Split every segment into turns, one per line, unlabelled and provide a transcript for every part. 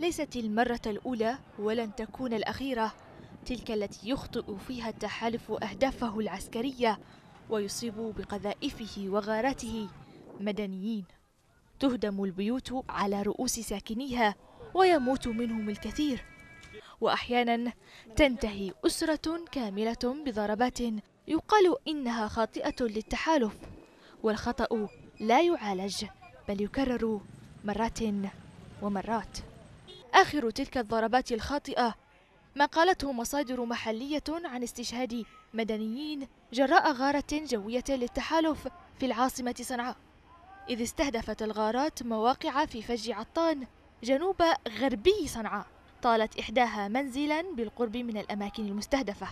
ليست المرة الأولى ولن تكون الأخيرة تلك التي يخطئ فيها التحالف أهدافه العسكرية ويصيب بقذائفه وغاراته مدنيين تهدم البيوت على رؤوس ساكنيها ويموت منهم الكثير واحيانا تنتهي اسره كامله بضربات يقال انها خاطئه للتحالف والخطا لا يعالج بل يكرر مرات ومرات آخر تلك الضربات الخاطئة ما قالته مصادر محلية عن استشهاد مدنيين جراء غارة جوية للتحالف في العاصمة صنعاء إذ استهدفت الغارات مواقع في فج عطان جنوب غربي صنعاء طالت إحداها منزلا بالقرب من الأماكن المستهدفة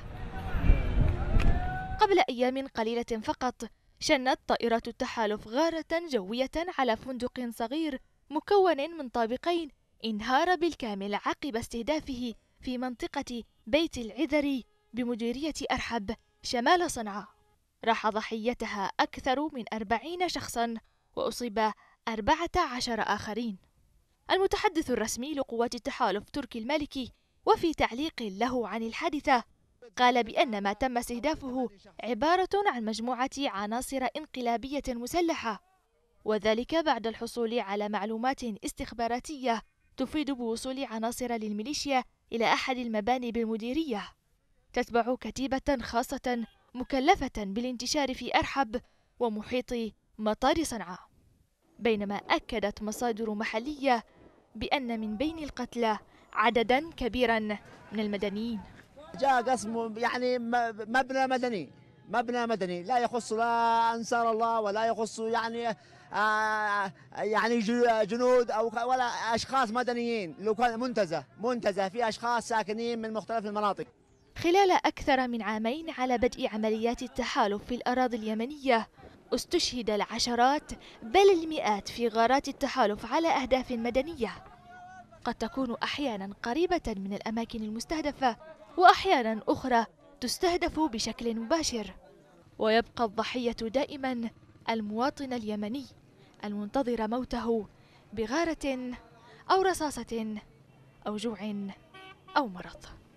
قبل أيام قليلة فقط شنت طائرة التحالف غارة جوية على فندق صغير مكون من طابقين انهار بالكامل عقب استهدافه في منطقة بيت العذري بمديرية أرحب شمال صنعاء راح ضحيتها أكثر من أربعين شخصا وأصيب أربعة عشر آخرين المتحدث الرسمي لقوات التحالف تركي المالكي وفي تعليق له عن الحادثة قال بأن ما تم استهدافه عبارة عن مجموعة عناصر انقلابية مسلحة وذلك بعد الحصول على معلومات استخباراتية تفيد بوصول عناصر للميليشيا إلى أحد المباني بالمديرية تتبع كتيبة خاصة مكلفة بالانتشار في أرحب ومحيط مطار صنعاء بينما أكدت مصادر محلية بأن من بين القتلى عددا كبيرا من المدنيين جاء قسم يعني مبنى مدني مبنى مدني لا يخص لا انصار الله ولا يخص يعني آه يعني جنود او ولا اشخاص مدنيين لو كان منتزه منتزه في اشخاص ساكنين من مختلف المناطق خلال أكثر من عامين على بدء عمليات التحالف في الأراضي اليمنية استشهد العشرات بل المئات في غارات التحالف على أهداف مدنية قد تكون أحيانا قريبة من الأماكن المستهدفة وأحيانا أخرى تستهدف بشكل مباشر ويبقى الضحية دائما المواطن اليمني المنتظر موته بغارة أو رصاصة أو جوع أو مرض